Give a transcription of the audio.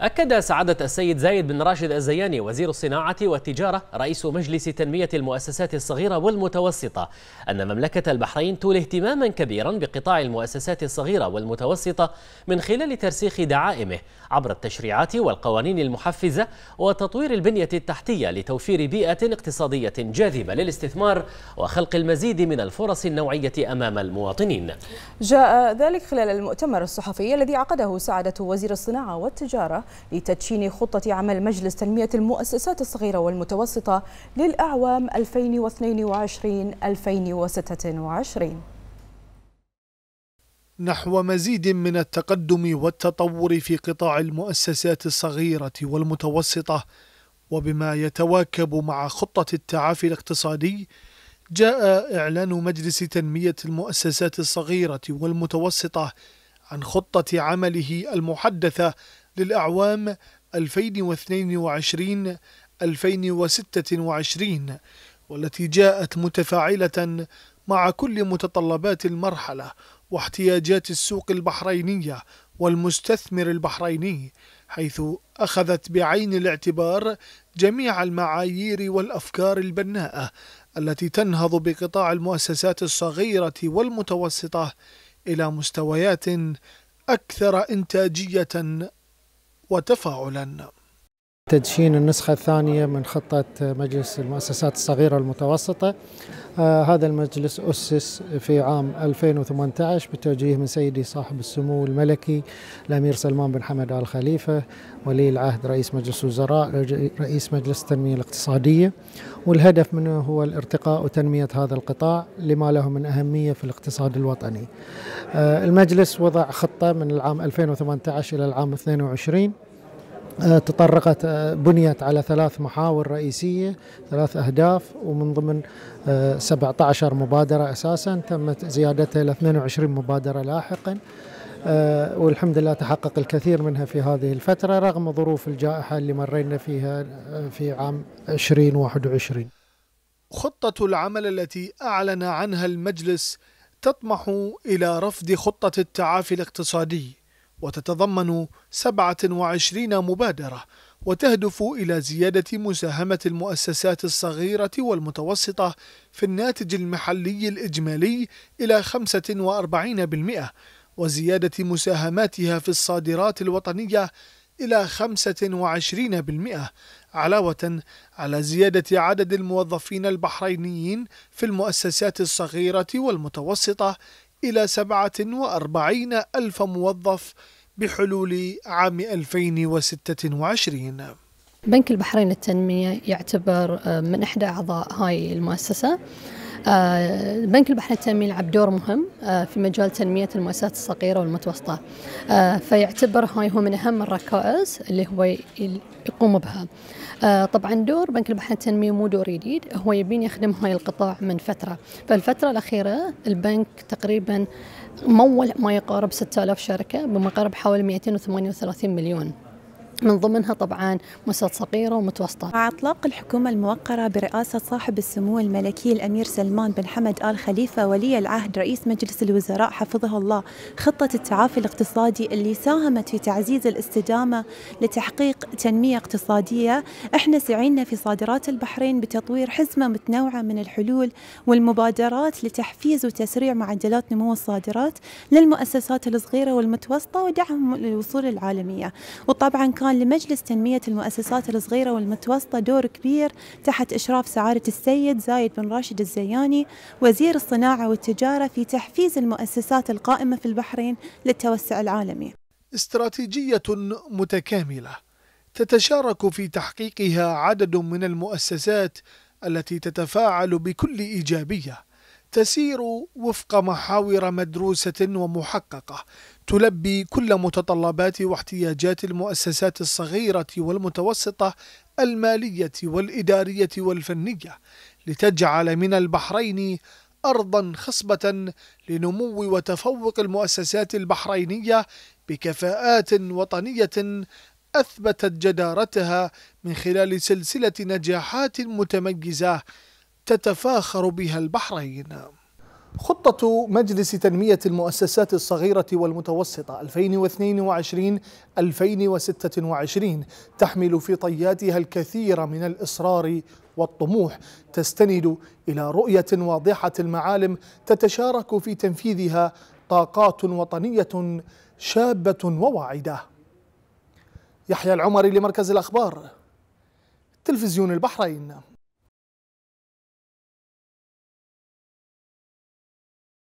أكد سعادة السيد زايد بن راشد الزياني وزير الصناعة والتجارة رئيس مجلس تنمية المؤسسات الصغيرة والمتوسطة أن مملكة البحرين تولي اهتماما كبيرا بقطاع المؤسسات الصغيرة والمتوسطة من خلال ترسيخ دعائمه عبر التشريعات والقوانين المحفزة وتطوير البنية التحتية لتوفير بيئة اقتصادية جاذبة للاستثمار وخلق المزيد من الفرص النوعية أمام المواطنين جاء ذلك خلال المؤتمر الصحفي الذي عقده سعادة وزير الصناعة والتجارة لتدشين خطة عمل مجلس تنمية المؤسسات الصغيرة والمتوسطة للأعوام 2022-2026 نحو مزيد من التقدم والتطور في قطاع المؤسسات الصغيرة والمتوسطة وبما يتواكب مع خطة التعافي الاقتصادي جاء إعلان مجلس تنمية المؤسسات الصغيرة والمتوسطة عن خطة عمله المحدثة للأعوام 2022 2026 والتي جاءت متفاعلة مع كل متطلبات المرحلة واحتياجات السوق البحرينية والمستثمر البحريني حيث أخذت بعين الاعتبار جميع المعايير والأفكار البناءة التي تنهض بقطاع المؤسسات الصغيرة والمتوسطة إلى مستويات أكثر إنتاجية وتفاعلا تدشين النسخة الثانية من خطة مجلس المؤسسات الصغيرة المتوسطة آه هذا المجلس أسس في عام 2018 بتوجيه من سيدي صاحب السمو الملكي الأمير سلمان بن حمد آل خليفة ولي العهد رئيس مجلس الوزراء رئيس مجلس التنمية الاقتصادية والهدف منه هو الارتقاء وتنمية هذا القطاع لما له من أهمية في الاقتصاد الوطني آه المجلس وضع خطة من العام 2018 إلى العام 22 آه، تطرقت آه، بنيت على ثلاث محاور رئيسية ثلاث أهداف ومن ضمن 17 آه، مبادرة أساسا تمت زيادتها إلى 22 مبادرة لاحقا والحمد لله تحقق الكثير منها في هذه الفترة رغم ظروف الجائحة اللي مرينا فيها في عام 2021 خطة العمل التي أعلن عنها المجلس تطمح إلى رفض خطة التعافي الاقتصادي وتتضمن 27 مبادرة وتهدف إلى زيادة مساهمة المؤسسات الصغيرة والمتوسطة في الناتج المحلي الإجمالي إلى 45% وزيادة مساهماتها في الصادرات الوطنية إلى 25% علاوة على زيادة عدد الموظفين البحرينيين في المؤسسات الصغيرة والمتوسطة إلى 47 ألف موظف بحلول عام 2026 بنك البحرين للتنمية يعتبر آه، من إحدى أعضاء هاي المؤسسة آه، بنك البحر التنمية يلعب دور مهم آه، في مجال تنمية المؤسسات الصغيرة والمتوسطة آه، فيعتبر هاي هو من أهم الركائز اللي هو يقوم بها طبعا دور بنك البحر التنمية مو دور جديد هو يبين يخدم هاي القطاع من فترة فالفترة الأخيرة البنك تقريبا مول ما يقارب 6000 شركة بمقارب حوالي 238 مليون من ضمنها طبعا مؤسسات صغيره ومتوسطه. مع اطلاق الحكومه الموقره برئاسه صاحب السمو الملكي الامير سلمان بن حمد ال خليفه ولي العهد رئيس مجلس الوزراء حفظه الله خطه التعافي الاقتصادي اللي ساهمت في تعزيز الاستدامه لتحقيق تنميه اقتصاديه، احنا سعينا في صادرات البحرين بتطوير حزمه متنوعه من الحلول والمبادرات لتحفيز وتسريع معدلات نمو الصادرات للمؤسسات الصغيره والمتوسطه ودعمهم للوصول العالميه، وطبعا كان لمجلس تنمية المؤسسات الصغيرة والمتوسطة دور كبير تحت إشراف سعادة السيد زايد بن راشد الزياني وزير الصناعة والتجارة في تحفيز المؤسسات القائمة في البحرين للتوسع العالمي استراتيجية متكاملة تتشارك في تحقيقها عدد من المؤسسات التي تتفاعل بكل إيجابية تسير وفق محاور مدروسة ومحققة تلبي كل متطلبات واحتياجات المؤسسات الصغيرة والمتوسطة المالية والإدارية والفنية لتجعل من البحرين أرضا خصبة لنمو وتفوق المؤسسات البحرينية بكفاءات وطنية أثبتت جدارتها من خلال سلسلة نجاحات متميزة تتفاخر بها البحرين خطة مجلس تنمية المؤسسات الصغيرة والمتوسطة 2022-2026 تحمل في طياتها الكثير من الإصرار والطموح تستند إلى رؤية واضحة المعالم تتشارك في تنفيذها طاقات وطنية شابة وواعدة يحيى العمري لمركز الأخبار تلفزيون البحرين